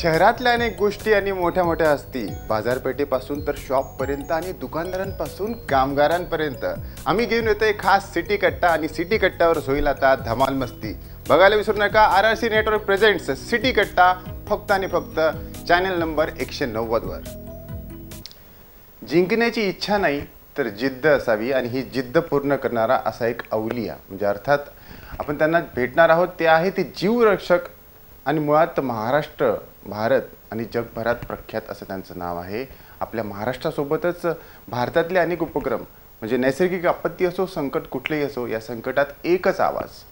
शहरातल्या अनेक गोष्टी आणि मोठ्या मोठ्या असतील बाजारपेठेपासून तर शॉपपर्यंत आणि दुकानदारांपासून कामगारांपर्यंत आम्ही घेऊन येतो खास सिटी कट्टा आणि सिटी कट्टावर होईल आता धमाल मस्ती बघायला विसरू नका R R C network presents city कट्टा फक्त आणि फक्त चॅनल नंबर एकशे नव्वदवर जिंकण्याची इच्छा नाही तर जिद्द असावी आणि ही जिद्द पूर्ण करणारा असा एक अवलिया म्हणजे अर्थात आपण त्यांना भेटणार आहोत ते आहे ते जीवरक्षक आणि मुळात महाराष्ट्र भारत आणि जगभरात प्रख्यात असं त्यांचं नाव आहे आपल्या महाराष्ट्रासोबतच भारतातले अनेक उपक्रम म्हणजे नैसर्गिक आपत्ती असो संकट कुठलेही असो या संकटात एकच आवाज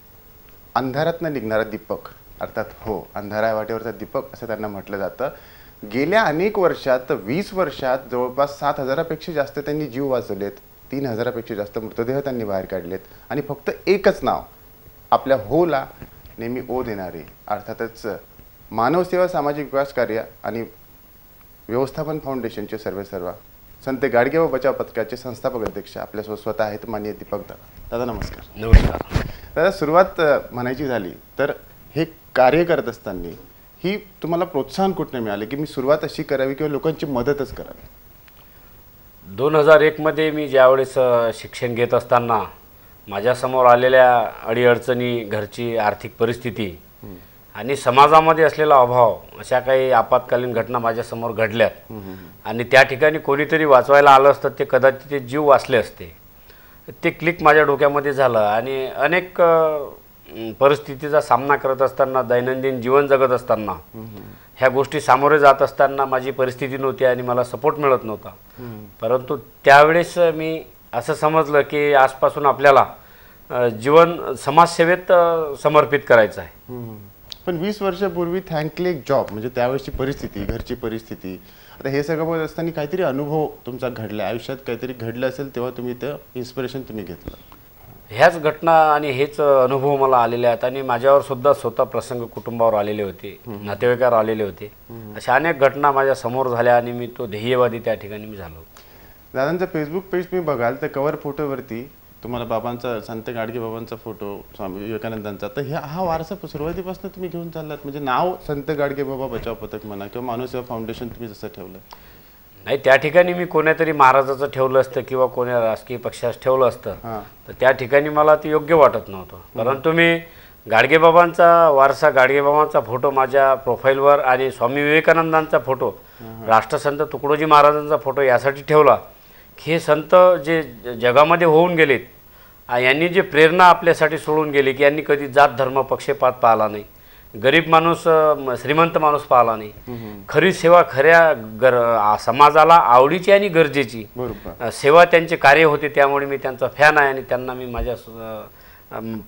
अंधारातनं निघणारा दीपक अर्थात हो अंधारा वाटेवरचा दीपक असं त्यांना म्हटलं जातं गेल्या अनेक वर्षात वीस वर्षात जवळपास सात हजारापेक्षा जास्त त्यांनी जीव वाचवलेत तीन हजारापेक्षा जास्त मृतदेह त्यांनी बाहेर काढलेत आणि फक्त एकच नाव आपल्या होला नेहमी ओ देणारे अर्थातच मानवसेवा सामाजिक विकास कार्य आणि व्यवस्थापन फाउंडेशनचे सर्व सर्व संत गाडगे व बचाव पथकाचे संस्थापक अध्यक्ष आपल्यासोबत स्वतः आहेत मान्य दीपक दादा दादा नमस्कार नमस्कार दादा सुरुवात म्हणायची झाली तर हे कार्य करत असताना ही तुम्हाला प्रोत्साहन कुठनं मिळाले की मी सुरुवात अशी करावी किंवा लोकांची मदतच करावी दोन हजार एकमध्ये मी ज्यावेळेस शिक्षण घेत असताना माझ्यासमोर आलेल्या अडीअडचणी घरची आर्थिक परिस्थिती आणि समाजामध्ये असलेला अभाव अशा काही आपत्कालीन घटना माझ्यासमोर घडल्यात आणि त्या ठिकाणी कोणीतरी वाचवायला आलं असतं ते कदाचित ते जीव वाचले असते ते क्लिक माझ्या डोक्यामध्ये झालं आणि अनेक परिस्थितीचा सामना करत असताना दैनंदिन जीवन जगत असताना ह्या गोष्टी सामोरे जात असताना माझी परिस्थिती नव्हती आणि मला सपोर्ट मिळत नव्हता परंतु त्यावेळेस मी असं समजलं की आजपासून आपल्याला जीवन समाजसेवेत समर्पित करायचं आहे पण वीस वर्षापूर्वी थँकले जॉब म्हणजे त्यावेळेची परिस्थिती घरची परिस्थिती आता हे सगळं बघत असताना काहीतरी अनुभव तुमचा घडला आयुष्यात काहीतरी घडलं असेल तेव्हा तुम्ही ते इन्स्पिरेशन तुम्ही घेतलं ह्याच घटना आणि हेच अनुभव मला आलेले आहेत आणि माझ्यावर सुद्धा स्वतः प्रसंग कुटुंबावर आलेले होते नातेवाईकावर आलेले होते अशा अनेक घटना माझ्या समोर झाल्या आणि मी तो ध्येयवादी त्या ठिकाणी मी झालो दादांचा फेसबुक पेज तुम्ही बघाल तर कवर फोटोवरती तुम्हाला बाबांचा संत गाडगे बाबांचा फोटो स्वामी विवेकानंदांचा तर ह्या हा वारसा सुरुवातीपासून तुम्ही घेऊन चाललात म्हणजे नाव संत गाडगे बाबा बचाव पथक म्हणा किंवा मानवसेवा फाउंडेशन तुम्ही जसं ठेवलं नाही त्या ठिकाणी मी कोण्यातरी महाराजाचं ठेवलं असतं किंवा कोण्या राजकीय पक्षास ठेवलं असतं तर त्या ठिकाणी मला ते योग्य वाटत नव्हतं परंतु मी गाडगेबाबांचा वारसा गाडगेबाबांचा फोटो माझ्या प्रोफाईलवर आणि स्वामी विवेकानंदांचा फोटो राष्ट्रसंत तुकडोजी महाराजांचा फोटो यासाठी ठेवला हे संत जे जगामध्ये होऊन गेलेत यांनी जे प्रेरणा आपल्यासाठी सोडून गेली की यांनी कधी जात धर्म पक्षपात पाहिला नाही गरीब माणूस श्रीमंत माणूस पाहिला नाही खरी सेवा खऱ्या गर समाजाला आवडीची आणि गरजेची सेवा त्यांचे कार्य होते त्यामुळे मी त्यांचा फॅन आहे आणि त्यांना मी माझ्या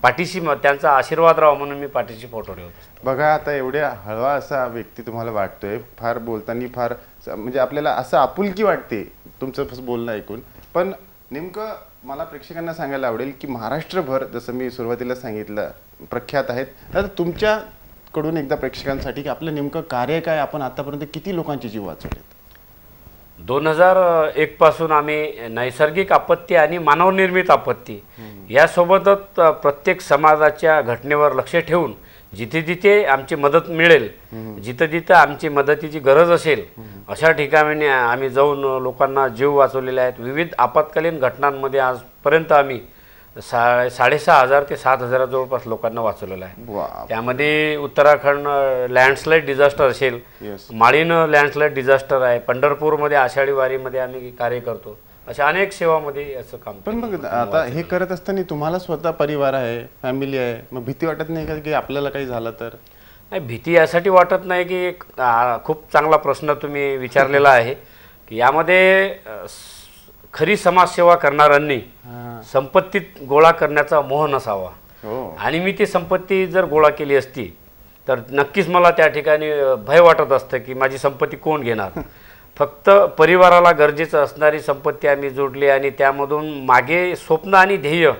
पाठीशी त्यांचा आशीर्वाद राहा म्हणून मी पाठीशी फोटो होतो बघा आता एवढ्या हळवा असा व्यक्ती तुम्हाला वाटतोय फार बोलताना फार म्हणजे आपल्याला असं आपुलकी वाटते तुमचं बोलणं ऐकून पण नेमकं मला प्रेक्षकांना सांगायला आवडेल की महाराष्ट्रभर जसं मी सुरुवातीला सांगितलं प्रख्यात आहेत तर तुमच्याकडून एकदा प्रेक्षकांसाठी की आपलं नेमकं कार्य काय आपण आतापर्यंत किती लोकांचे जीव वाचवलेत दोन हजार एक पासून आम्ही नैसर्गिक आपत्ती आणि मानवनिर्मित आपत्ती यासोबतच प्रत्येक समाजाच्या घटनेवर लक्ष ठेवून जिथे जिथे आमची मदत मिळेल जिथं जिथं आमची मदतीची गरज असेल अशा ठिकाणी आम्ही जाऊन लोकांना जीव वाचवलेले आहेत विविध आपत्कालीन घटनांमध्ये आजपर्यंत आम्ही सा साडेसहा हजार ते सात हजारा जवळपास लोकांना वाचवलेलं आहे त्यामध्ये उत्तराखंड लँडस्लाईड डिझास्टर असेल माळीनं लँडस्लाईड डिझास्टर आहे पंढरपूरमध्ये आषाढी वारीमध्ये आम्ही कार्य करतो अशा अनेक सेवामध्ये असं काम पण मग आता हे करत असताना तुम्हाला स्वतः परिवार आहे फॅमिली आहे मग भीती वाटत नाही का की आपल्याला काही झालं तर नाही भीती यासाठी वाटत नाही की खूप चांगला प्रश्न तुम्ही विचारलेला आहे की यामध्ये खरी समाजसेवा करणाऱ्यांनी संपत्तीत गोळा करण्याचा मोह नसावा हो. आणि मी ती संपत्ती जर गोळा केली असती तर नक्कीच मला त्या ठिकाणी भय वाटत असतं की माझी संपत्ती कोण घेणार फक्त परिवाराला गरजेचं असणारी संपत्ती आम्ही जोडली आणि त्यामधून मागे स्वप्न आणि ध्येय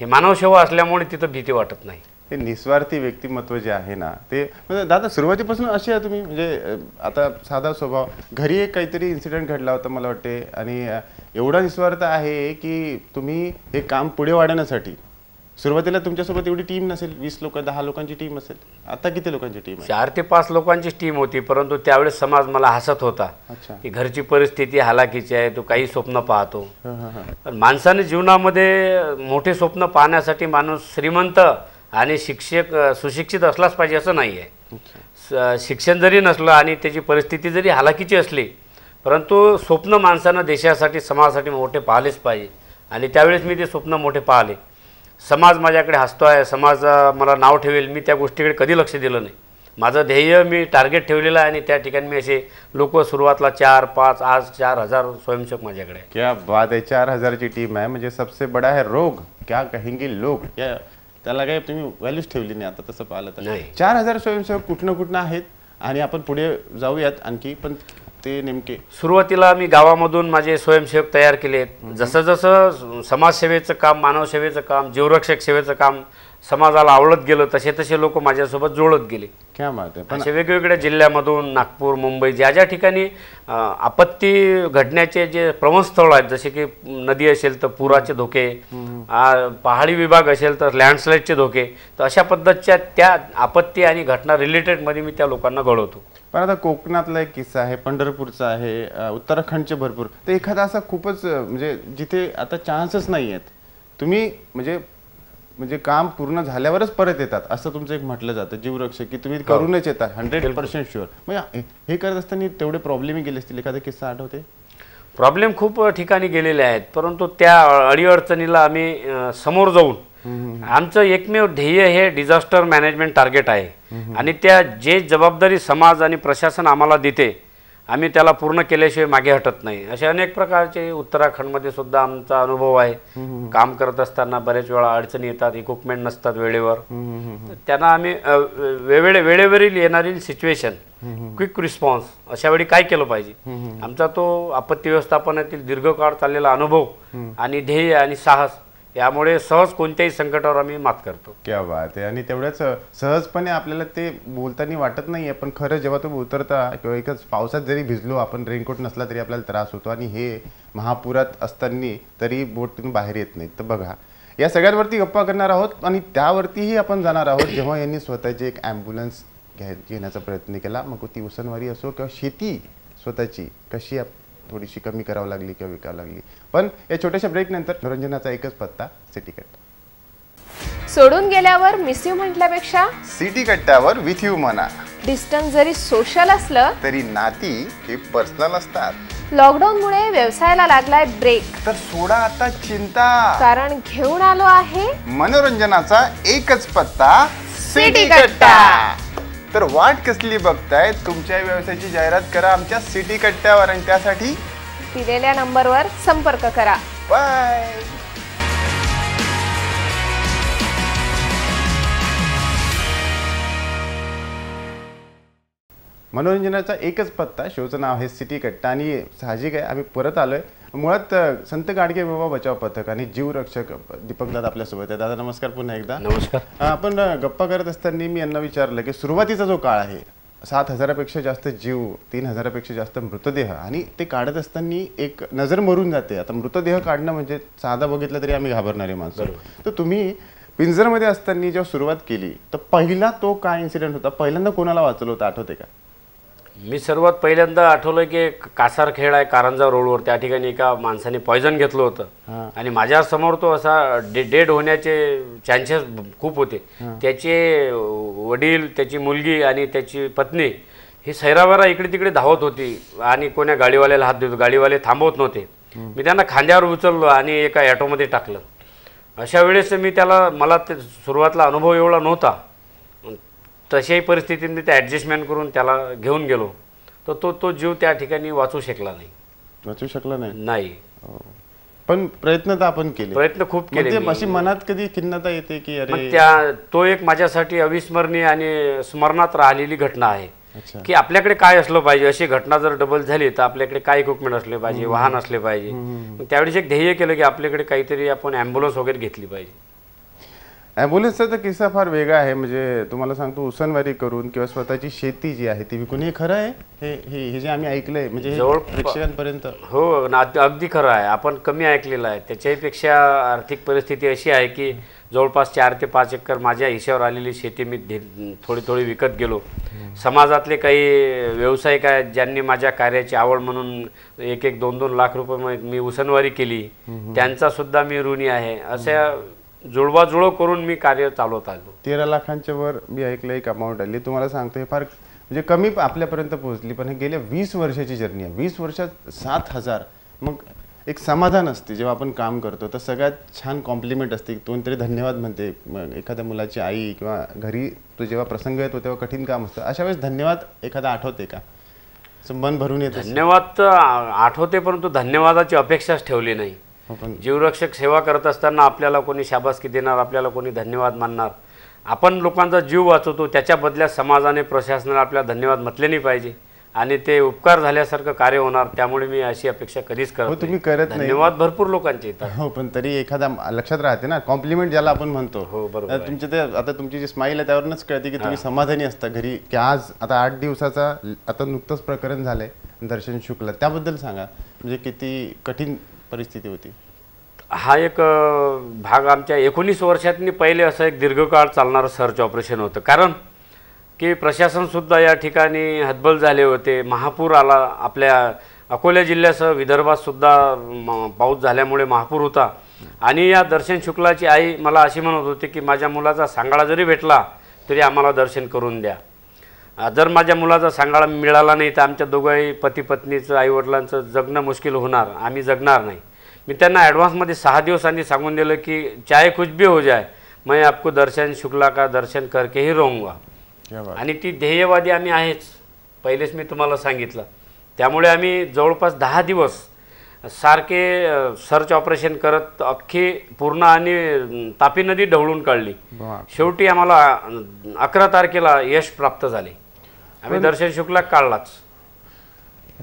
हे मानवसेवा असल्यामुळे तिथं भीती वाटत नाही ते निस्वार्थी व्यक्तिमत्व जे आहे ना ते म्हणजे दादा सुरुवातीपासून असे आहे तुम्ही म्हणजे आता साधा स्वभाव घरी एक काहीतरी इन्सिडेंट घडला होता मला वाटते आणि एवढा निस्वार्थ आहे की तुम्ही हे काम पुढे वाढवण्यासाठी सुरुवातीला तुमच्यासोबत एवढी टीम नसेल वीस लोक दहा लोकांची टीम असेल आता किती लोकांची टीम चार ते पाच लोकांची टीम होती परंतु त्यावेळेस समाज मला हसत होता की घरची परिस्थिती हालाकीची आहे तो काही स्वप्न पाहतो पण माणसाने जीवनामध्ये मोठे स्वप्न पाहण्यासाठी माणूस श्रीमंत आणि शिक्षक सुशिक्षित असलाच पाहिजे असं नाही आहे शिक्षण जरी नसलं आणि त्याची परिस्थिती जरी हालाकीची असली परंतु स्वप्न माणसानं देशासाठी समाजासाठी मोठे पाहिलेच पाहिजे आणि त्यावेळेस मी ते स्वप्न मोठे पाहिले समाज माझ्याकडे हसतो आहे समाज मला नाव ठेवेल मी त्या गोष्टीकडे कधी लक्ष दिलं नाही माझं ध्येय मी टार्गेट ठेवलेलं आहे आणि त्या ठिकाणी मी असे लोक सुरुवातला चार पाच आज चार हजार स्वयंसेवक माझ्याकडे क्या बात आहे चार हजारची टीम आहे म्हणजे सबसे बडा आहे रोग क्या कहेंगे लोक क्या त्याला काही तुम्ही व्हॅल्यूज ठेवली नाही आता तसं पाहिलं तर चार हजार स्वयंसेवक कुठनं कुठनं आहेत आणि आपण पुढे जाऊयात आणखी पण ते नेमके सुरुवातीला मी गावामधून माझे स्वयंसेवक तयार केले जसं जसं समाजसेवेचं काम मानवसेवेचं काम जीवरक्षक सेवेचं काम समाजाला आवडत गेलं तसे तसे लोक माझ्यासोबत जोडत गेले क्या असे वेगवेगळ्या जिल्ह्यामधून नागपूर मुंबई ज्या ज्या ठिकाणी आपत्ती घडण्याचे जे प्रमुख स्थळ आहेत जसे की नदी असेल तर पुराचे धोके पहाडी विभाग असेल तर लँडस्लाईडचे धोके तर अशा पद्धतच्या त्या आपत्ती आणि घटना रिलेटेडमध्ये मी त्या लोकांना घडवतो पण आता कोकणातला एक किस्सा आहे पंढरपूरचा आहे उत्तराखंडचे भरपूर तर एखादा असा खूपच म्हणजे जिथे आता चान्सच नाही आहेत तुम्ही म्हणजे म्हणजे काम पूर्ण झाल्यावरच परत येतात असं तुमचं एक म्हटलं जातं जीवरक्षक की तुम्ही हो. करूनच येतात हंड्रेड पर्सेंट शुअर म्हणजे हे करत असताना तेवढे प्रॉब्लेम गेले असतील एखादा किस्सा आठवते प्रॉब्लेम खूप ठिकाणी गेलेले आहेत परंतु त्या अडीअडचणीला आम्ही समोर जाऊन आमचं एकमेव ध्येय हे डिझास्टर मॅनेजमेंट टार्गेट आहे आणि त्या जे जबाबदारी समाज आणि प्रशासन आम्हाला देते आम्ही त्याला पूर्ण केल्याशिवाय मागे हटत नाही असे अनेक प्रकारचे उत्तराखंडमध्ये सुद्धा आमचा अनुभव आहे काम करत असताना बरेच वेळा अडचणी येतात इक्विपमेंट नसतात वेळेवर त्यांना आम्ही वेळेवरील येणारी सिच्युएशन क्विक रिस्पॉन्स अशा वेळी काय केलं पाहिजे आमचा तो आपत्ती व्यवस्थापनातील दीर्घकाळ चाललेला अनुभव आणि ध्येय आणि साहस यामुळे सहज कोणत्याही संकटावर आम्ही मात करतो क्या बात आहे आणि तेवढ्याच सहजपणे आपल्याला ते बोलताना वाटत नाही आहे पण खरं जेव्हा तुम्ही उतरता किंवा एकच पावसात जरी भिजलो आपण रेनकोट नसला तरी आपल्याला त्रास होतो आणि हे महापुरात असताना तरी बोटून बाहेर येत नाहीत तर बघा या सगळ्यांवरती गप्पा करणार आहोत आणि त्यावरतीही आपण जाणार आहोत जेव्हा यांनी स्वतःची एक ॲम्ब्युलन्स घ्याय घेण्याचा प्रयत्न केला मग ती उसनवारी असो किंवा शेती स्वतःची कशी थोडीशी कमी करावं लागली किंवा विकावं लागली पण या छोट्याशा ब्रेक नंतर मनोरंजनाचा एकच पत्ता सिटी कट सोडून गेल्यावर मिस यू म्हटल्यापेक्षा सिटी कट्ट्यावर विथ यू म्हणा डिस्टन्स जरी सोशल असलं तरी नाती हे पर्सनल असतात लॉकडाऊन मुळे व्यवसायाला लागलाय ब्रेक तर सोडा आता चिंता कारण घेऊन आलो आहे मनोरंजनाचा एकच पत्ता सिटी कट्टा तर वाट कसली बघताय तुमच्या व्यवसायाची जाहिरात करा आमच्या सिटी कट्ट्यावर आणि त्यासाठी दिलेल्या नंबरवर संपर्क करा बाय मनोरंजनाचा एकच पत्ता शोचं नाव आहे सिटी कट्टा आणि साहजिक आहे आम्ही परत आलो आहे मुळात संत गाडगे बाबा बचाव पथक आणि दीपक दादा आपल्यासोबत आहे दादा नमस्कार पुन्हा एकदा नमस्कार आपण गप्पा करत असताना मी यांना विचारलं की सुरुवातीचा जो काळ आहे सात हजारापेक्षा जास्त जीव तीन हजारापेक्षा जास्त मृतदेह आणि ते काढत असताना एक नजर मरून जाते आता मृतदेह काढणं म्हणजे साधा बघितलं तरी आम्ही घाबरणारे माणसं तर तुम्ही पिंजरमध्ये असताना जेव्हा सुरुवात केली तर पहिला तो काय इन्सिडेंट होता पहिल्यांदा कोणाला वाचलं होतं आठवते का मी सर्वात पहिल्यांदा आठवलं की एक कासार खेळ आहे कारंजा रोडवर त्या ठिकाणी एका माणसाने पॉयझन घेतलं होतं आणि माझ्या समोर तो असा डे डेड होण्याचे चान्सेस खूप होते त्याचे वडील त्याची मुलगी आणि त्याची पत्नी ही सैरावरा इकडे तिकडे धावत होती आणि कोण्या गाडीवाल्याला हात देतो गाडीवाले थांबवत नव्हते मी त्यांना खांद्यावर उचललो आणि एका ॲटोमध्ये टाकलं अशा वेळेस मी त्याला मला ते सुरुवातला अनुभव एवढा नव्हता तशाही परिस्थितीमध्ये ते ॲडजस्टमेंट करून त्याला घेऊन गेलो तर तो तो जीव त्या ठिकाणी वाचू शकला नाही वाचू शकला नाही नाही हो. पण प्रयत्न तर आपण केले प्रयत्न खूप केले म्हणजे अशी मनात कधी खिन्नता येते की अरे त्या तो एक माझ्यासाठी अविस्मरणीय आणि स्मरणात राहिलेली घटना आहे की आपल्याकडे काय असलं पाहिजे अशी घटना जर डबल झाली तर आपल्याकडे काय इक्विपमेंट असले पाहिजे वाहन असले पाहिजे त्यावेळेस एक ध्येय केलं की आपल्याकडे काहीतरी आपण ऍम्ब्युलन्स वगैरे घेतली पाहिजे ॲम्ब्युलन्सचा तर किस्सा फार वेगळा आहे म्हणजे तुम्हाला सांगतो उसनवारी करून किंवा स्वतःची शेती जी आहे ती विकून हे खरं आहे हे हे जे आम्ही ऐकलंय म्हणजे जवळ प्रेक्षकांपर्यंत हो ना अगदी खरं आहे आपण कमी ऐकलेलं आहे त्याच्याहीपेक्षा आर्थिक परिस्थिती अशी आहे की जवळपास चार ते पाच एकर माझ्या हिशावर आलेली शेती मी थोडी थोडी विकत गेलो समाजातले काही व्यावसायिक आहेत ज्यांनी माझ्या कार्याची आवड म्हणून एक एक दोन दोन लाख रुपये मी उसनवारी केली त्यांचासुद्धा मी ऋणी आहे अशा जुळवाजुळव करून मी कार्य चालवत आलो तेरा लाखांच्या वर मी ऐकलं एक अमाऊंट आली तुम्हाला सांगतो हे फार म्हणजे कमी आपल्यापर्यंत पोहोचली पण हे गेल्या वीस वर्षाची जर्नी आहे वीस वर्षात सात हजार मग एक समाधान असते जेव्हा आपण काम करतो तर सगळ्यात छान कॉम्प्लिमेंट असते तरी धन्यवाद म्हणते एखाद्या मुलाची आई किंवा घरी तो जेव्हा प्रसंग येतो तेव्हा कठीण काम असतं अशा वेळेस धन्यवाद एखादा आठवते का मन भरून येतं धन्यवाद तर आठवते परंतु धन्यवादाची अपेक्षाच ठेवली नाही हो, जीवरक्षक सेवा करत असताना आपल्याला कोणी शाबासकी देणार आपल्याला कोणी धन्यवाद मानणार आपण लोकांचा जीव वाचवतो त्याच्या बदल्यात समाजाने प्रशासनाला आपल्याला धन्यवाद म्हटले नाही पाहिजे आणि ते उपकार झाल्यासारखं कार्य होणार त्यामुळे मी अशी अपेक्षा कधीच करतो हो, तुम्ही करत नाही धन्यवाद भरपूर लोकांचे हो पण तरी एखादा लक्षात राहते ना कॉम्प्लिमेंट ज्याला आपण म्हणतो हो बरोबर तुमचे ते आता तुमची जी स्माईल आहे त्यावरूनच कळते की तुम्ही समाधानी असता घरी की आज आता आठ दिवसाचा आता नुकतंच प्रकरण झालंय दर्शन शुक्ला त्याबद्दल सांगा म्हणजे किती कठीण परिस्थिती होती हा एक भाग आमच्या एकोणीस वर्षातनी पहिले असं एक दीर्घकाळ चालणारं सर्च ऑपरेशन होतं कारण की प्रशासनसुद्धा या ठिकाणी हतबल झाले होते महापूर आला आपल्या अकोला जिल्ह्यासह विदर्भातसुद्धा पाऊस झाल्यामुळे महापूर होता आणि या दर्शन शुक्लाची आई मला अशी म्हणत होती की माझ्या मुलाचा सांगाडा जरी भेटला तरी आम्हाला दर्शन करून द्या जर माझ्या मुलाचा सांगाळा मिळाला नाही तर आमच्या दोघाही पती पत्नीचं आईवडिलांचं जगणं मुश्किल होणार आम्ही जगणार नाही मी त्यांना ॲडव्हान्समध्ये सहा दिवसांनी सांगून दिलं की चाय खुशबी हो जाय मैं आपको दर्शन शुक्ला का दर्शन करकेही रोंगवा आणि ती ध्येयवादी आम्ही आहेच पहिलेच मी तुम्हाला सांगितलं त्यामुळे आम्ही जवळपास दहा दिवस सारखे सर्च ऑपरेशन करत अख्खी पूर्ण आणि तापी नदी ढवळून काढली शेवटी आम्हाला अकरा तारखेला यश प्राप्त झाले आम्ही दर्शन शुक्ला काढलाच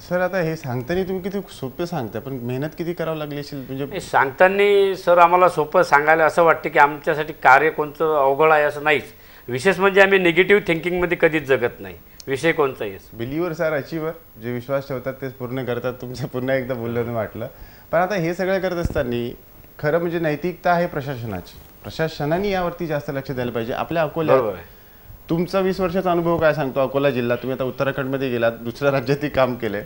सर आता हे सांगताना तुम्ही किती सोपे सांगता पण मेहनत किती करावं लागली असेल म्हणजे सांगताना सर आम्हाला सोपं सांगायला असं वाटतं की आमच्यासाठी कार्य कोणतं अवघड आहे असं नाहीच विशेष म्हणजे आम्ही निगेटिव्ह थिंकिंगमध्ये कधीच जगत नाही विषय कोणताही बिलीवर सर अचीवर जे विश्वास ठेवतात तेच पूर्ण करतात तुमचं पुन्हा एकदा बोललं वाटलं पण आता हे सगळं करत असताना खरं म्हणजे नैतिकता आहे प्रशासनाची प्रशासनाने यावरती जास्त लक्ष द्यायला पाहिजे आपल्या अकोल्यावर तुमचा वीस वर्षाचा अनुभव काय सांगतो अकोला जिल्हा तुम्ही आता उत्तराखंडमध्ये गेलात दुसऱ्या राज्यातही काम केले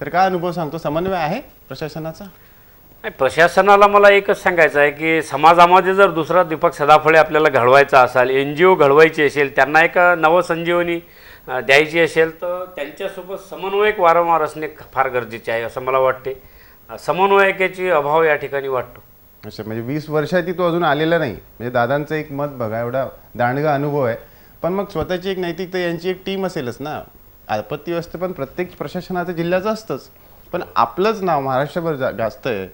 तर काय अनुभव सांगतो समन्वय आहे प्रशासनाचा नाही प्रशासनाला मला एकच सांगायचं आहे की समाजामध्ये जर दुसरा दीपक सदाफळे आपल्याला घडवायचा असाल एन जी ओ घडवायची असेल त्यांना एक नवसंजीवनी द्यायची असेल तर त्यांच्यासोबत समन्वयक वारंवार असणे फार गरजेचे आहे असं मला वाटते समन्वयकाची अभाव या ठिकाणी वाटतो अच्छा म्हणजे वीस वर्षातही तो अजून आलेला नाही म्हणजे दादांचं एक मत बघा एवढा दांडगा अनुभव आहे पण मग स्वतःची एक नैतिकता यांची एक टीम असेलच ना आपत्ती असते पण प्रत्येक प्रशासनाचं जिल्ह्याचं असतंच पण आपलंच नाव महाराष्ट्रभर जा जास्त आहे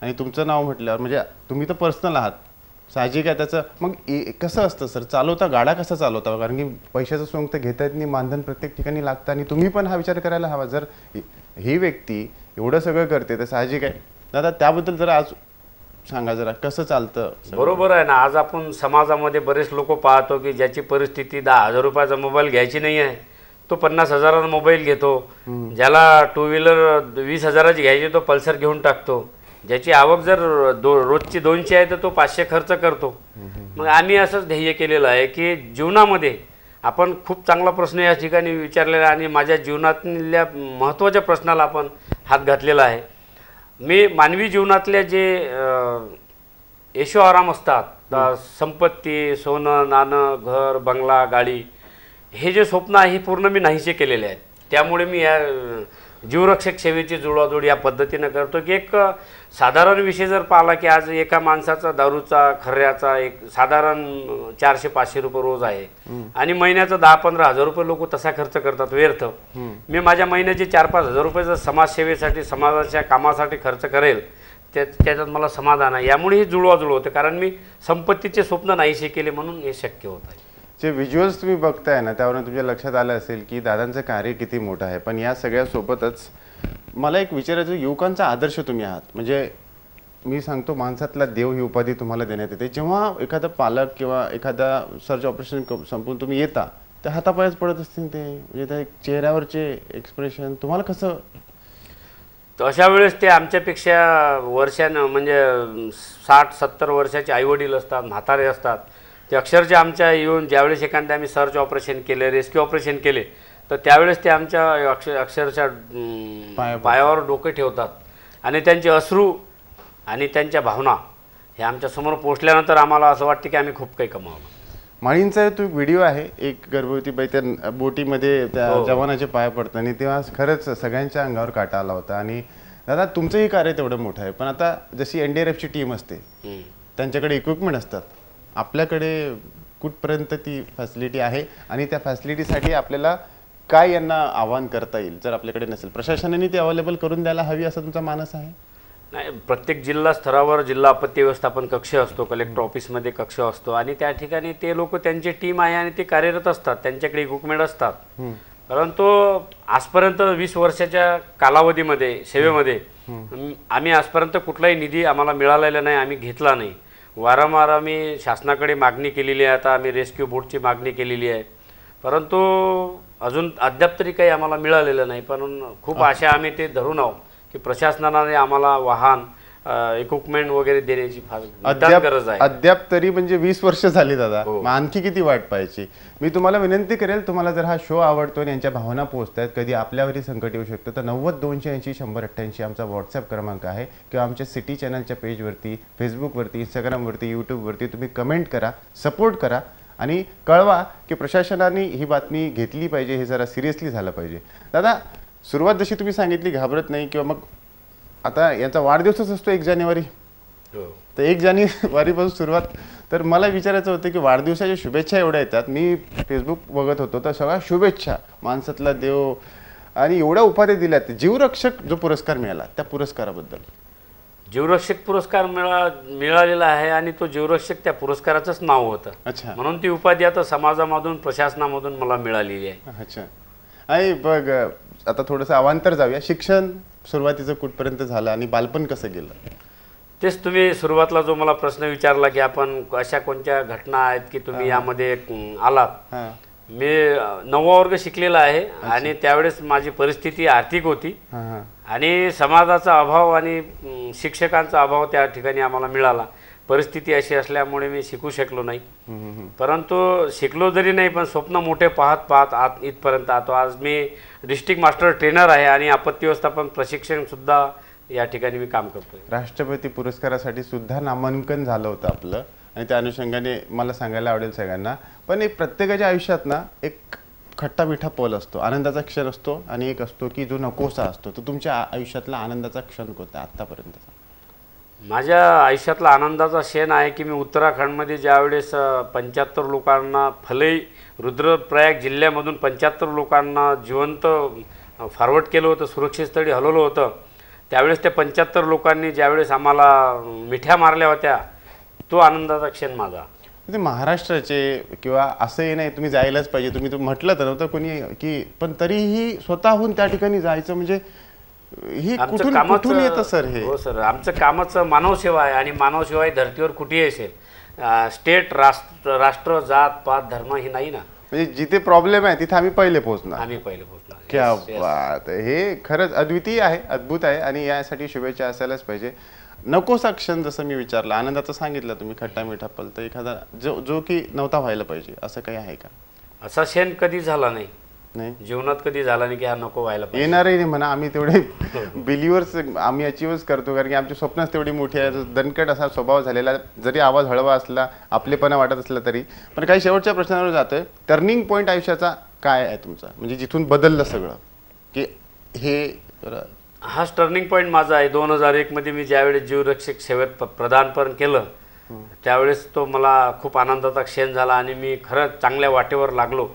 आणि तुमचं नाव म्हटल्यावर म्हणजे तुम्ही तर पर्सनल आहात साहजिक आहे त्याचं मग ए कसं असतं सर चालवता गाडा कसा चालवता कारण की पैशाचं सोंग तर घेता येत नाही मानधन प्रत्येक ठिकाणी लागतं आणि तुम्ही पण हा विचार करायला हवा जर ही व्यक्ती एवढं सगळं करते तर साहजिक आहे दादा त्याबद्दल जर आज सांगा जरा कसं चालतं बरोबर आहे ना आज आपण समाजामध्ये बरेच लोक पाहतो की ज्याची परिस्थिती दहा हजार रुपयाचा मोबाईल घ्यायची नाही आहे तो पन्नास हजाराचा मोबाईल घेतो ज्याला टू व्हीलर वीस हजाराची घ्यायची तो पल्सर घेऊन टाकतो ज्याची आवक जर दो रोजची दोनशे आहे तर तो पाचशे खर्च करतो मग आम्ही असंच ध्येय केलेलं आहे की जीवनामध्ये आपण खूप चांगला प्रश्न या ठिकाणी विचारलेला आणि माझ्या जीवनातल्या महत्त्वाच्या प्रश्नाला आपण हात घातलेला आहे मी मानवी जीवनातले जे आराम असतात संपत्ती सोनं नाणं घर बंगला गाडी हे जे स्वप्न आहे हे पूर्ण मी नाहीसे केलेले आहेत त्यामुळे मी या जीवरक्षक सेवेची जुळवाजुळ या पद्धतीनं करतो की एक साधारण विषय जर पाहिला की आज एका माणसाचा दारूचा खर्याचा एक साधारण चारशे पाचशे रुपये रोज आहे आणि महिन्याचा दहा पंधरा हजार रुपये लोक तसा खर्च करतात व्यर्थ मी माझ्या महिन्याचे चार पाच हजार रुपये जर समाजसेवेसाठी समाजाच्या कामासाठी खर्च करेल त्याच्यात मला समाधान आहे यामुळे हे जुळवाजुळव होते कारण मी संपत्तीचे स्वप्न नाहीसे केले म्हणून हे शक्य होत आहे जे व्हिज्युअल्स तुम्ही बघताय ना त्यावरून तुमच्या लक्षात आलं असेल की दादांचं कार्य किती मोठं आहे पण या सगळ्यासोबतच मला एक विचारायचं युवकांचा आदर्श तुम्ही आहात म्हणजे मी सांगतो माणसातला देव ही उपाधी तुम्हाला देण्यात येते जेव्हा एखादा पालक किंवा एखादा सर्च ऑपरेशन संपून तुम्ही येता तर हातापायच पडत असतील ते म्हणजे त्या चेहऱ्यावरचे एक्सप्रेशन तुम्हाला कसं तर अशा वेळेस ते आमच्यापेक्षा वर्षानं म्हणजे साठ सत्तर वर्षाचे आईवडील असतात म्हातारे असतात ते अक्षरशः आमच्या येऊन ज्यावेळेस एखाद्या आम्ही सर्च ऑपरेशन केले रेस्क्यू ऑपरेशन केले तर त्यावेळेस ते आमच्या अक्षर अक्षरशः पायावर डोके ठेवतात आणि त्यांचे अश्रू आणि त्यांच्या भावना हे आमच्यासमोर पोचल्यानंतर आम्हाला असं वाटतं की आम्ही खूप काही कमावलं माळींचा तो व्हिडिओ आहे एक गर्भवती बाई त्या बोटीमध्ये त्या हो. जवानाचे पाय आणि तेव्हा खरंच सगळ्यांच्या अंगावर काटा आला होता आणि दादा तुमचंही कार्य तेवढं मोठं आहे पण आता जशी एन डी आर एफची टीम असते त्यांच्याकडे इक्विपमेंट असतात आपल्याकडे कुठपर्यंत ती फॅसिलिटी आहे आणि त्या फॅसिलिटीसाठी आपल्याला काय यांना आव्हान करता येईल जर आपल्याकडे नसेल प्रशासनाने ते अवेलेबल करून द्यायला हवी असं तुमचा मानस आहे नाही प्रत्येक जिल्हा स्तरावर जिल्हा आपत्ती व्यवस्थापन कक्ष असतो कलेक्टर ऑफिसमध्ये कक्ष असतो आणि त्या ठिकाणी ते लोक त्यांची टीम आहे आणि ते कार्यरत असतात त्यांच्याकडे इक्विपमेंट असतात परंतु आजपर्यंत वीस वर्षाच्या कालावधीमध्ये सेवेमध्ये आम्ही आजपर्यंत कुठलाही निधी आम्हाला मिळालेला नाही आम्ही घेतला नाही वारंवार आम्ही शासनाकडे मागणी केलेली आहे आता आम्ही रेस्क्यू बोटची मागणी केलेली आहे परंतु अजून अद्याप तरी काही आम्हाला मिळालेलं नाही पण खूप आशा आम्ही ते धरून आहोत की प्रशासनाने आम्हाला वाहन इक्विपमेंट वगैरे देण्याची गरज आहे अद्याप तरी म्हणजे वीस वर्ष झाली दादा हो. आणखी किती वाट पाहिजे मी तुम्हाला विनंती करेल तुम्हाला जर हा शो आवडतो आणि यांच्या भावना आहेत कधी आपल्यावरही संकट येऊ शकतं तर नव्वद दोनशे ऐंशी शंभर अठ्ठ्याऐंशी आमचा व्हॉट्सअप क्रमांक आहे किंवा आमच्या सिटी चॅनलच्या पेजवरती फेसबुकवरती इंस्टाग्रामवरती वरती तुम्ही कमेंट करा सपोर्ट करा आणि कळवा की प्रशासनाने ही बातमी घेतली पाहिजे हे जरा सिरियसली झालं पाहिजे दादा सुरुवात जशी तुम्ही सांगितली घाबरत नाही किंवा मग आता यांचा वाढदिवसच असतो एक जानेवारी हो. तर एक जानेवारीपासून सुरुवात तर मला विचारायचं होतं की वाढदिवसाच्या शुभेच्छा एवढ्या येतात मी फेसबुक बघत होतो तर सगळ्या शुभेच्छा माणसातला देव आणि एवढ्या उपाधी दिल्यात जीवरक्षक जो पुरस्कार मिळाला त्या पुरस्काराबद्दल जीवरक्षक पुरस्कार मिळालेला आहे आणि तो जीवरक्षक त्या पुरस्काराचंच नाव होतं अच्छा म्हणून ती उपाधी आता समाजामधून प्रशासनामधून मला मिळालेली आहे अच्छा आई बघ आता थोडस अवांतर जाऊया शिक्षण सुरुवातीचं कुठपर्यंत झालं आणि बालपण कसं गेलं तेच तुम्ही सुरुवातला जो मला प्रश्न विचारला की आपण अशा कोणत्या घटना आहेत की तुम्ही यामध्ये आलात मी नववा वर्ग शिकलेला आहे आणि त्यावेळेस माझी परिस्थिती आर्थिक होती आणि समाजाचा अभाव आणि शिक्षकांचा अभाव त्या ठिकाणी आम्हाला मिळाला परिस्थिती अशी असल्यामुळे मी शिकू शकलो नाही परंतु शिकलो जरी नाही पण स्वप्न मोठे पाहत पाहत आत इथपर्यंत आतो आज मी डिस्ट्रिक्ट मास्टर ट्रेनर आहे आणि आपत्ती व्यवस्थापन प्रशिक्षणसुद्धा या ठिकाणी मी काम करतो राष्ट्रपती पुरस्कारासाठी सुद्धा नामांकन झालं होतं आपलं आणि त्या अनुषंगाने मला सांगायला आवडेल सगळ्यांना पण एक प्रत्येकाच्या आयुष्यात ना एक खट्टा मिठा पल असतो आनंदाचा क्षण असतो आणि एक असतो की जो नकोसा असतो तो तुमच्या आयुष्यातला आनंदाचा क्षण कोणता आत्तापर्यंतचा माझ्या आयुष्यातला आनंदाचा क्षण आहे की मी उत्तराखंडमध्ये ज्यावेळेस पंच्याहत्तर लोकांना फलई रुद्रप्रयाग जिल्ह्यामधून पंच्याहत्तर लोकांना जिवंत फॉरवर्ड केलं होतं सुरक्षित स्थळी हलवलं होतं त्यावेळेस त्या पंच्याहत्तर लोकांनी ज्यावेळेस आम्हाला मिठ्या मारल्या होत्या तो आनंदाचा क्षण माझा ते महाराष्ट्राचे किंवा असंही नाही तुम्ही जायलाच पाहिजे तुम्ही म्हटलं तर नव्हतं कोणी की पण तरीही स्वतःहून त्या ठिकाणी जायचं म्हणजे ही कुठून येतं सर हे हो सर आमचं कामाचं मानवसेवा आहे आणि मानवसेवा ही धर्तीवर कुठेही असेल स्टेट राष्ट्र राष्ट्र जात पात धर्म ही नाही ना म्हणजे जिथे प्रॉब्लेम आहे तिथे आम्ही पहिले पोहोचणार आम्ही पहिले पोहोचणार क्या हे खरंच अद्वितीय आहे अद्भुत आहे आणि यासाठी शुभेच्छा असायलाच पाहिजे नकोसा क्षण जसं मी विचारलं आनंदाचं सांगितलं तुम्ही खट्टा मिठा पल तर एखादा जो जो की नव्हता व्हायला पाहिजे असं काही आहे का असा क्षण कधी झाला नाही नाही जीवनात कधी झाला नाही की हा नको व्हायला येणारही नाही म्हणा आम्ही तेवढे बिलिव्हर्स आम्ही अचीवच करतो कारण की आमची स्वप्नच तेवढी मोठी आहे दणकट असा स्वभाव झालेला जरी आवाज हळवा असला आपलेपणा वाटत असला तरी पण काही शेवटच्या प्रश्नावर जातोय टर्निंग पॉईंट आयुष्याचा काय आहे तुमचा म्हणजे जिथून बदललं सगळं की हे हाच टर्निंग पॉईंट माझा आहे दोन हजार एकमध्ये मी ज्यावेळेस जीवरक्षक सेवेत प प्रदानपण केलं त्यावेळेस तो मला खूप आनंदाचा क्षण झाला आणि मी खरंच चांगल्या वाटेवर लागलो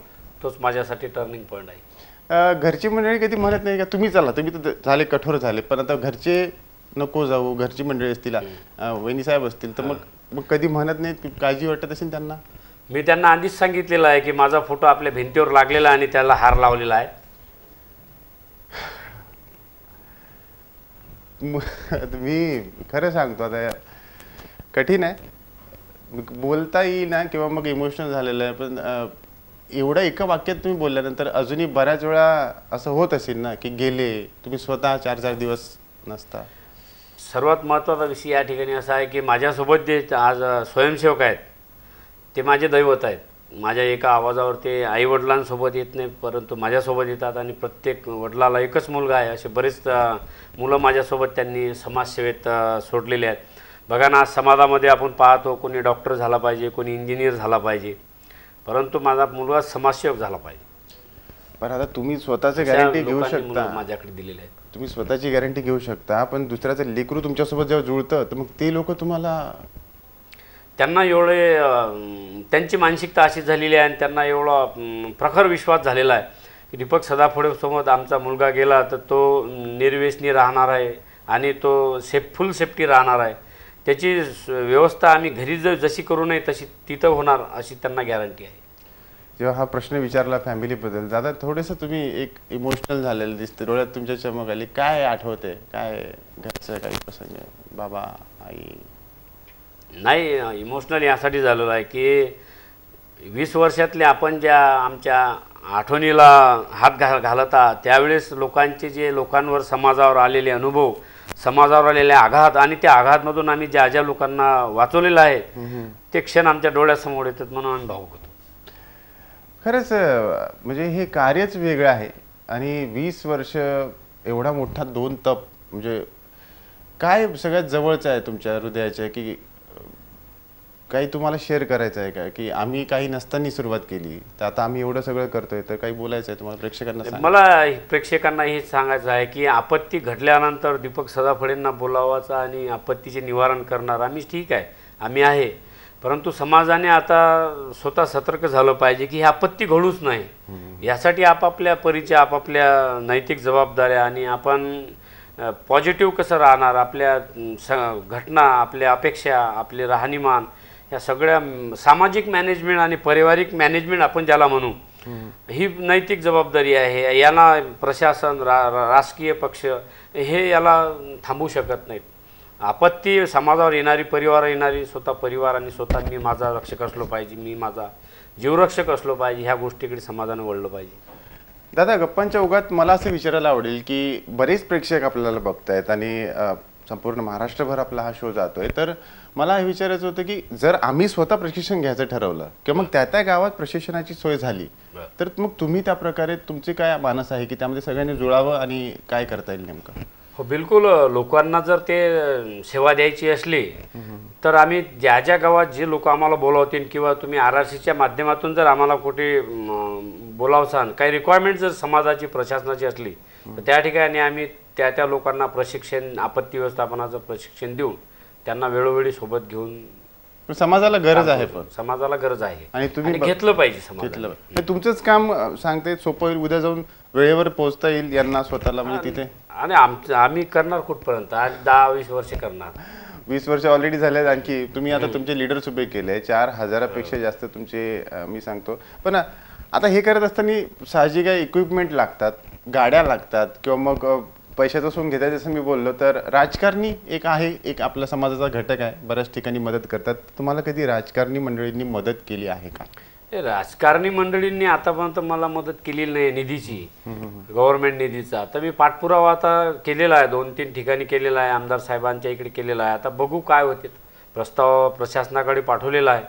तोच माझ्यासाठी टर्निंग पॉईंट आहे घरची मंडळी कधी म्हणत नाही का तुम्ही चला तुम्ही तर झाले कठोर झाले पण आता घरचे नको जाऊ घरची मंडळी असतील वहिनी साहेब असतील तर मग मग कधी म्हणत नाही काळजी वाटत असेल त्यांना मी त्यांना आधीच सांगितलेलं आहे की माझा फोटो आपल्या भिंतीवर लागलेला आणि त्याला हार लावलेला आहे मी खरं सांगतो आता कठीण आहे बोलता ना किंवा मग इमोशनल झालेलं आहे पण एवढं एका वाक्यात तुम्ही बोलल्यानंतर अजूनही बऱ्याच वेळा असं होत असेल ना की गेले तुम्ही स्वतः चार चार दिवस नसता सर्वात महत्त्वाचा विषय या ठिकाणी असा आहे की माझ्यासोबत जे आज स्वयंसेवक आहेत ते माझे दैवत आहेत माझ्या एका आवाजावर ते वडिलांसोबत येत नाही परंतु माझ्यासोबत येतात आणि प्रत्येक वडिलाला एकच मुलगा आहे असे बरेच मुलं माझ्यासोबत त्यांनी समाजसेवेत सोडलेले आहेत बघा ना आज समाजामध्ये आपण पाहतो कोणी डॉक्टर झाला पाहिजे कोणी इंजिनियर झाला पाहिजे परंतु माझा मुलगा समाजसेवक झाला पाहिजे पण आता तुम्ही स्वतःची गॅरंटी घेऊ शकता माझ्याकडे दिलेले आहेत तुम्ही स्वतःची गॅरंटी घेऊ शकता पण दुसऱ्याचं लेकरू तुमच्यासोबत जेव्हा जुळतं तर मग ते लोक तुम्हाला त्यांना एवढे त्यांची मानसिकता अशी झालेली आहे आणि त्यांना एवढा प्रखर विश्वास झालेला आहे की दीपक सदाफोडेसोबत आमचा मुलगा गेला तर तो निर्वेशनी राहणार आहे आणि तो सेफ फुल सेफ्टी राहणार आहे त्याची व्यवस्था आम्ही घरी ज जशी करू नये तशी तिथं होणार अशी त्यांना गॅरंटी आहे जेव्हा हा प्रश्न विचारला फॅमिलीबद्दल दादा थोडंसं तुम्ही एक इमोशनल झालेलं दिसतं डोळ्यात तुमच्या चमक आली काय आठवते काय घरचं काही प्रसंग बाबा आई नाही इमोशनल यासाठी झालेलं आहे की वीस वर्षातले आपण ज्या आमच्या आठवणीला हात घा घालता त्यावेळेस लोकांचे जे लोकांवर समाजावर आलेले अनुभव समाजावर आलेले आघात आणि त्या आघातमधून आम्ही ज्या ज्या लोकांना वाचवलेलं आहे ते क्षण आमच्या डोळ्यासमोर येतात म्हणून आम्ही भाऊक होतो खरंच म्हणजे हे कार्यच वेगळं आहे आणि वीस वर्ष एवढा मोठा दोन तप म्हणजे काय सगळ्यात जवळचं आहे तुमच्या हृदयाच्या की काही तुम्हाला शेअर करायचं आहे का की आम्ही काही नसताना सुरुवात केली तर आता आम्ही एवढं सगळं करतोय तर काही बोलायचं आहे तुम्हाला प्रेक्षकांना मला प्रेक्षकांना हे सांगायचं आहे की आपत्ती घडल्यानंतर दीपक सदाफळेंना बोलावाचा आणि आपत्तीचे निवारण करणार आम्ही ठीक आहे आम्ही आहे परंतु समाजाने आता स्वतः सतर्क झालं पाहिजे की ही आपत्ती घडूच नाही यासाठी आपापल्या परिचय आपापल्या नैतिक जबाबदाऱ्या आणि आपण पॉझिटिव्ह कसं राहणार आपल्या स घटना आपल्या अपेक्षा आपले राहणीमान या सगळ्या सामाजिक मॅनेजमेंट आणि पारिवारिक मॅनेजमेंट आपण ज्याला म्हणू ही नैतिक जबाबदारी आहे याला प्रशासन रा राजकीय पक्ष हे याला थांबू शकत नाहीत आपत्ती समाजावर येणारी परिवार येणारी स्वतः परिवार आणि स्वतः मी माझा रक्षक असलो पाहिजे मी माझा जीवरक्षक असलो पाहिजे ह्या गोष्टीकडे समाधान वळलं पाहिजे दादा गप्पांच्या उगात मला असं विचारायला आवडेल की बरेच प्रेक्षक आपल्याला बघतायत आणि संपूर्ण महाराष्ट्रभर आपला हा शो जातोय तर मला हे विचारायचं होतं की जर आम्ही स्वतः प्रशिक्षण घ्यायचं ठरवलं किंवा मग त्या त्या गावात प्रशिक्षणाची सोय झाली तर मग तुम्ही त्या प्रकारे तुमचे काय मानस आहे की त्यामध्ये सगळ्यांनी जुळावं आणि काय करता येईल नेमकं हो बिलकुल लोकांना जर ते सेवा द्यायची असली तर आम्ही ज्या ज्या गावात जे लोक आम्हाला बोलावतील किंवा तुम्ही आर आर सीच्या माध्यमातून जर आम्हाला कुठे बोलावसान काही रिक्वायरमेंट जर समाजाची प्रशासनाची असली तर त्या ठिकाणी आम्ही त्या त्या लोकांना प्रशिक्षण आपत्ती व्यवस्थापनाचं प्रशिक्षण देऊन त्यांना वेळोवेळी सोबत घेऊन समाजाला गरज आहे पण समाजाला गरज आहे आणि तुम्ही घेतलं पाहिजे घेतलं तुमचंच काम सांगते सोपं होईल उद्या जाऊन वेळेवर पोहोचता येईल यांना स्वतःला म्हणजे तिथे आणि आम्ही करणार कुठपर्यंत आज दहा वीस वर्ष करणार वीस वर्ष ऑलरेडी झाले आणखी तुम्ही आता तुमचे लिडर्स उभे केले चार हजारापेक्षा जास्त तुमचे मी सांगतो पण आता हे करत असताना साहजिक इक्विपमेंट लागतात गाड्या लागतात किंवा मग पैशाचं सोन घेतात जसं मी बोललो तर राजकारणी एक आहे एक आपल्या समाजाचा घटक आहे बऱ्याच ठिकाणी मदत करतात तुम्हाला कधी राजकारणी मंडळींनी मदत केली आहे का राजकारणी मंडळींनी आतापर्यंत मला मदत केलेली नाही निधीची गव्हर्नमेंट निधीचा तर मी पाठपुरावा आता केलेला आहे दोन तीन ठिकाणी केलेला आहे आमदार साहेबांच्या इकडे केलेला आहे आता बघू काय होते प्रस्ताव प्रशासनाकडे पाठवलेला आहे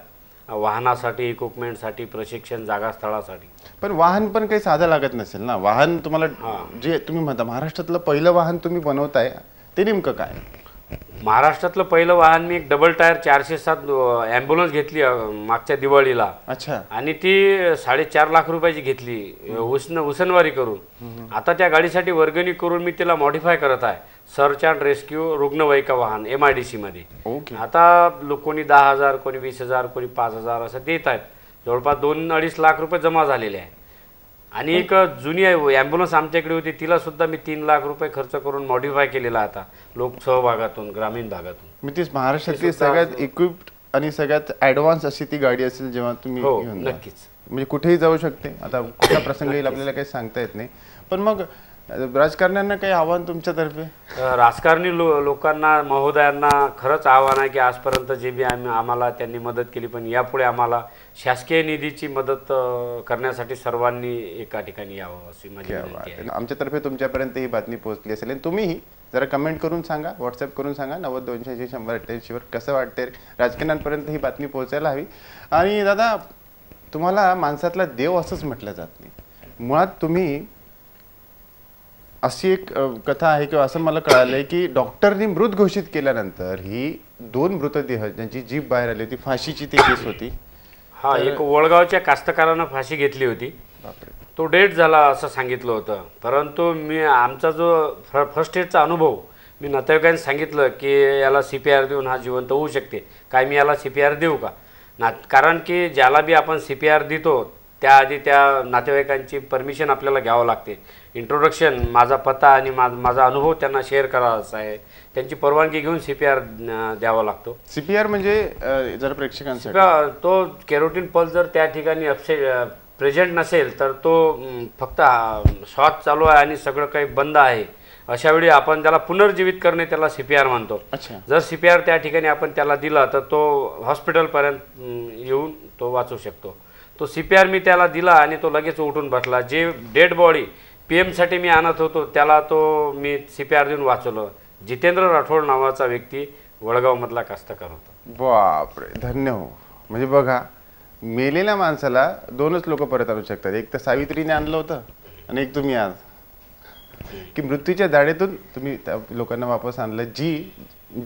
वाहनासाठी इक्विपमेंटसाठी प्रशिक्षण जागा स्थळासाठी पण वाहन पण काही साधं लागत नसेल ना वाहन तुम्हाला जे तुम्ही म्हणता महाराष्ट्रातलं पहिलं वाहन तुम्ही बनवताय ते नेमकं काय महाराष्ट्रातलं पहिलं वाहन मी एक डबल टायर चारशे सात ॲम्ब्युलन्स घेतली मागच्या दिवाळीला अच्छा आणि ती साडेचार लाख रुपयाची घेतली उसन उसनवारी करून आता त्या गाडीसाठी वर्गणी करून मी तिला मॉडीफाय करत आहे सर्च अँड रेस्क्यू रुग्णवाहिका वाहन एम आय डी सीमध्ये मध्ये आता लोक कोणी दहा हजार कोणी वीस हजार कोणी पाच हजार असं देत आहेत जवळपास दोन अडीच लाख रुपये जमा झालेले आहे आणि एक जुनी ॲम्ब्युलन्स आमच्याकडे होती तिला सुद्धा मी तीन लाख रुपये खर्च करून मॉडिफाय केलेला आता लोक सहभागातून ग्रामीण भागातून मी तीच महाराष्ट्रातली सगळ्यात इक्विप्ड आणि सगळ्यात ॲडव्हान्स अशी ती गाडी असेल जेव्हा तुम्ही हो नक्कीच म्हणजे कुठेही जाऊ शकते आता कुठल्या प्रसंग येईल आपल्याला काही सांगता येत नाही पण मग राजकारण्यांना काही आव्हान तुमच्यातर्फे राजकारणी लो लोकांना महोदयांना खरंच आव्हान आहे की आजपर्यंत जे बी आम्ही आम्हाला त्यांनी मदत केली पण यापुढे आम्हाला शासकीय निधीची मदत करण्यासाठी सर्वांनी एका ठिकाणी यावं अशी माझी आमच्यातर्फे तुमच्यापर्यंत ही बातमी पोहोचली असेल आणि तुम्हीही जरा कमेंट करून सांगा व्हॉट्सअप करून सांगा नव्वद दोनशे ऐंशी शंभर अठ्ठ्याऐंशीवर कसं वाटते राजकारण्यांपर्यंत ही बातमी पोहोचायला हवी आणि दादा तुम्हाला माणसातला देव असंच म्हटलं जात नाही मुळात तुम्ही अशी एक कथा आहे किंवा असं मला कळालं आहे की डॉक्टरनी मृत घोषित केल्यानंतर ही दोन मृतदेह ज्यांची जीभ बाहेर आली होती फाशीची ती केस होती हा एक वळगावच्या कास्तकारानं फाशी घेतली होती तो डेट झाला असं सांगितलं होतं परंतु मी आमचा जो फर्स्ट एडचा अनुभव मी नातेवाईकांनी सांगितलं की याला सी पी आर देऊन हा जिवंत होऊ शकते काय मी याला सी पी आर देऊ का ना कारण की ज्याला बी आपण सी पी आर देतो त्याआधी त्या नातेवाईकांची परमिशन आपल्याला घ्यावं लागते इंट्रोडक्शन माझा पत्ता आणि मा माझा अनुभव त्यांना शेअर करायचा आहे त्यांची परवानगी घेऊन सी पी आर द्यावा लागतो सी पी आर म्हणजे जर प्रेक्षकांसाठी तो केरोटीन पल्स जर त्या ठिकाणी अपसे प्रेझेंट नसेल तर तो फक्त श्वास चालू आहे आणि सगळं काही बंद आहे अशा वेळी आपण त्याला पुनर्जीवित करणे त्याला सी पी आर म्हणतो जर सी पी आर त्या ठिकाणी आपण त्याला दिला तर तो हॉस्पिटलपर्यंत येऊन तो वाचू शकतो तो सी पी आर मी त्याला दिला आणि तो लगेच उठून बसला जे डेड बॉडी पी एमसाठी मी आणत होतो त्याला तो मी सी पी आर देऊन वाचवलं जितेंद्र राठोड नावाचा व्यक्ती वडगावमधला कास्तकार होता बापरे धन्य हो म्हणजे बघा मेलेल्या माणसाला दोनच लोक परत आणू शकतात एक तर सावित्रीने आणलं होतं आणि एक तुम्ही आज की मृत्यूच्या जाळेतून तुम्ही त्या लोकांना वापस आणलं जी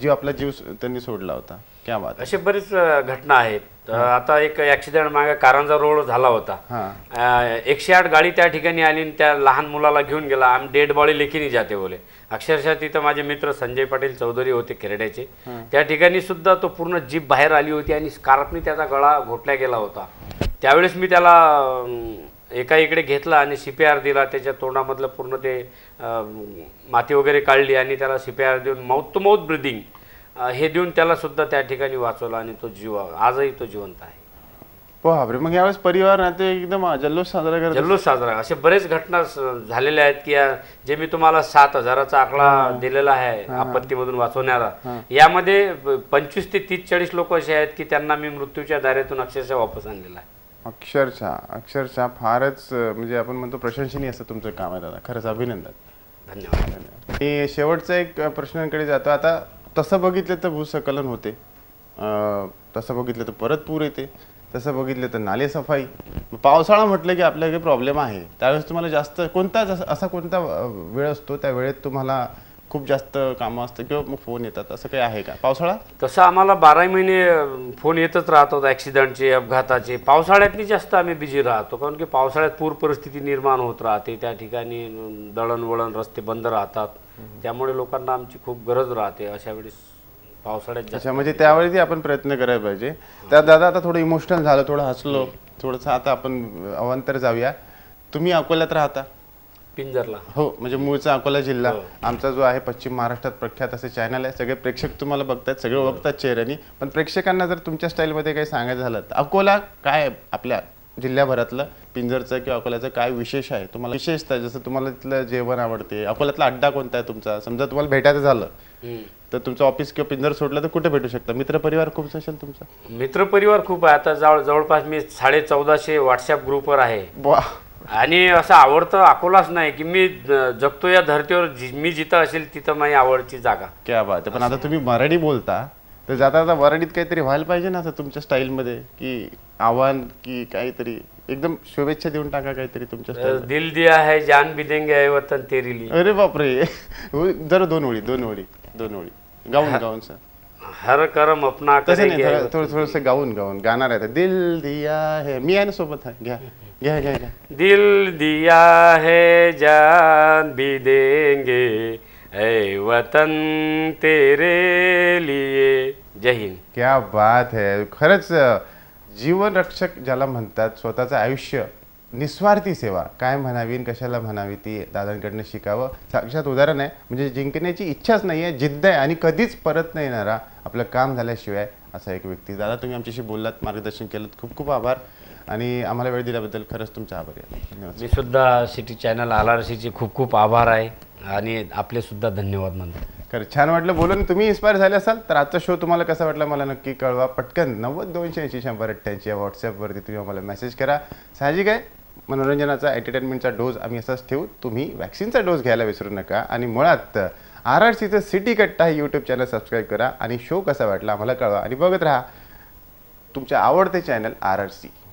जीव आपला जीव त्यांनी सोडला होता क्या बात असे बरेच घटना आहेत आता एक ऍक्सिडेंट मागे कारंजा रोड झाला होता एकशे आठ गाडी त्या ठिकाणी आली त्या लहान मुलाला घेऊन गेला आम्ही डेड बॉडी लेखीने जाते बोले अक्षरशः तिथं माझे मित्र संजय पाटील चौधरी होते खेरड्याचे त्या ठिकाणी सुद्धा तो पूर्ण जीप बाहेर आली होती आणि कारातनी त्याचा गळा घोटला गेला होता त्यावेळेस मी त्याला एका इकडे घेतला आणि सीपीआर दिला त्याच्या तोंडामधलं पूर्ण ते माती वगैरे काढली आणि त्याला सीपीआर देऊन माऊथ टू माऊथ ब्रिदिंग हे देऊन त्याला सुद्धा त्या ठिकाणी वाचवलं आणि तो जीव आजही तो जिवंत आहे बापरे मग यावेळेस परिवार नाते एकदम जल्लोष साजरा करत जल्लोष साजरा असे बरेच घटना झालेल्या आहेत की जे मी तुम्हाला सात हजाराचा आकडा दिलेला आहे आपत्तीमधून वाचवण्याला यामध्ये पंचवीस ते तीस चाळीस लोक असे आहेत की त्यांना मी मृत्यूच्या दारेतून अक्षरशः वापस आणलेला आहे अक्षरशः अक्षरशः फारच म्हणजे आपण म्हणतो प्रशंसनीय असं तुमचं काम आहे दादा खरंच अभिनंदन धन्यवाद धन्यवाद शेवटचा एक प्रश्नांकडे जातो आता तसं बघितलं तर भूसकलन होते तसं बघितलं तर परत पूर येते तसं बघितलं तर नाले सफाई पावसाळा म्हटलं की आपल्या काही प्रॉब्लेम आहे त्यावेळेस तुम्हाला जास्त कोणता असा कोणता वेळ असतो त्या वेळेत तुम्हाला खूप जास्त कामं असतं किंवा मग फोन येतात असं काही आहे का पावसाळा तसं आम्हाला बारा महिने फोन येतच राहतो ॲक्सिडेंटचे अपघाताचे पावसाळ्यातनी जास्त आम्ही बिझी राहतो कारण की पावसाळ्यात पूर परिस्थिती निर्माण होत राहते त्या ठिकाणी दळणवळण रस्ते बंद राहतात त्यामुळे लोकांना आमची खूप गरज राहते अशा वेळेस पावसाळ्यात म्हणजे त्यावेळी आपण प्रयत्न करायला पाहिजे त्यात दादा आता थोडं इमोशनल झालं थोडं हसलो थोडस आता आपण अवांतर जाऊया तुम्ही अकोल्यात राहता पिंजरला हो म्हणजे मूळचा अकोला जिल्हा हो. आमचा जो आहे पश्चिम महाराष्ट्रात प्रख्यात असे चॅनल आहे सगळे प्रेक्षक तुम्हाला बघतात सगळे बघतात हो. चेहऱ्यानी पण प्रेक्षकांना जर तुमच्या स्टाईलमध्ये काही सांगायचं झालं तर अकोला काय आपल्या जिल्ह्याभरातलं पिंजरचं किंवा अकोल्याचं काय विशेष आहे तुम्हाला विशेषतः जसं तुम्हाला तिथलं जेवण आवडते अकोल्यातला अड्डा कोणता आहे तुमचा समजा तुम्हाला भेटायचं झालं तर तुमचं ऑफिस किंवा पिंजर सोडलं तर कुठे भेटू शकता मित्रपरिवार खूप असेल तुमचा मित्रपरिवार खूप आहे आता जवळ जवळपास मी साडे चौदाशे व्हॉट्सअप ग्रुपवर आहे आणि असं आवडतं अकोलाच नाही की मी जगतो या धर्तीवर मी जिथं असेल तिथं माझी आवडची जागा क्या बात पण आता तुम्ही मराठी बोलता तर जाता जाता वराडीत काहीतरी व्हायला पाहिजे ना असं तुमच्या स्टाईलमध्ये की आव्हान की काहीतरी एकदम शुभेच्छा देऊन टाका काहीतरी तुमच्या दिल दिया है जान भी देंगे आहे वतन तेरी अरे बापरे जर दोन ओळी दोन ओळी दोन ओळी गाऊन गाऊन सर हर करम अपना नाही थोडं थोडंसं गाऊन गाऊन गाणार आहे दिल दिया है मी आहे ना सोबत घ्या घ्या घ्या घ्या दिल दिया है जान भी देंगे ऐ वतन तेरे लिए जय हिंद क्या बात है खरंच रक्षक ज्याला म्हणतात स्वतःचं आयुष्य निस्वार्थी सेवा काय म्हणावी कशाला म्हणावी ती दादांकडनं शिकावं साक्षात उदाहरण आहे म्हणजे जिंकण्याची इच्छाच नाही आहे जिद्द आहे आणि कधीच परत नाही येणारा आपलं काम झाल्याशिवाय असा एक व्यक्ती दादा तुम्ही आमच्याशी बोललात मार्गदर्शन केलं खूप खूप आभार आणि आम्हाला वेळ दिल्याबद्दल खरंच तुमचा आभार आहे मी सुद्धा सिटी चॅनल आलारसीचे खूप खूप आभार आहे आणि आपले सुद्धा धन्यवाद म्हणतात खरं छान वाटलं बोलून तुम्ही इन्स्पायर झाले असाल तर आजचा शो तुम्हाला कसा वाटला मला नक्की कळवा पटकन नव्वद दोनशे ऐंशी शंभर अठ्ठ्याऐंशी या व्हॉट्सअपवरती तुम्ही आम्हाला मेसेज करा साहजिक आहे मनोरंजनाचा एंटरटेनमेंटचा डोस आम्ही असाच ठेवू तुम्ही वॅक्सिनचा डोस घ्यायला विसरू नका आणि मुळात आर आर सीचं सिटी कट्टा हे यूट्यूब चॅनल सबस्क्राईब करा आणि शो कसा वाटला आम्हाला कळवा आणि बघत राहा तुमच्या आवडते चॅनल आर आर सी